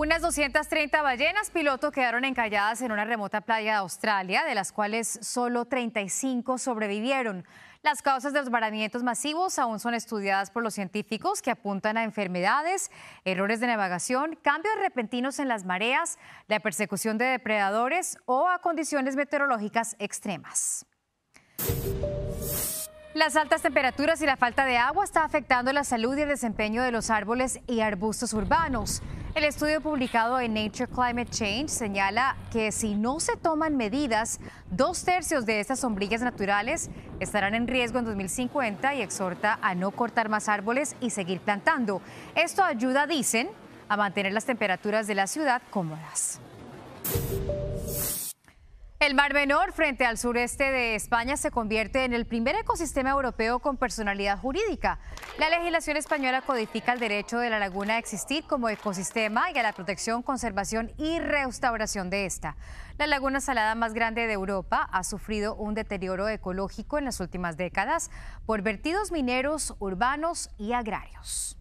Unas 230 ballenas piloto quedaron encalladas en una remota playa de Australia, de las cuales solo 35 sobrevivieron. Las causas de los varamientos masivos aún son estudiadas por los científicos que apuntan a enfermedades, errores de navegación, cambios repentinos en las mareas, la persecución de depredadores o a condiciones meteorológicas extremas. Las altas temperaturas y la falta de agua está afectando la salud y el desempeño de los árboles y arbustos urbanos. El estudio publicado en Nature Climate Change señala que si no se toman medidas, dos tercios de estas sombrillas naturales estarán en riesgo en 2050 y exhorta a no cortar más árboles y seguir plantando. Esto ayuda, dicen, a mantener las temperaturas de la ciudad cómodas. El Mar Menor frente al sureste de España se convierte en el primer ecosistema europeo con personalidad jurídica. La legislación española codifica el derecho de la laguna a existir como ecosistema y a la protección, conservación y restauración de esta. La laguna salada más grande de Europa ha sufrido un deterioro ecológico en las últimas décadas por vertidos mineros, urbanos y agrarios.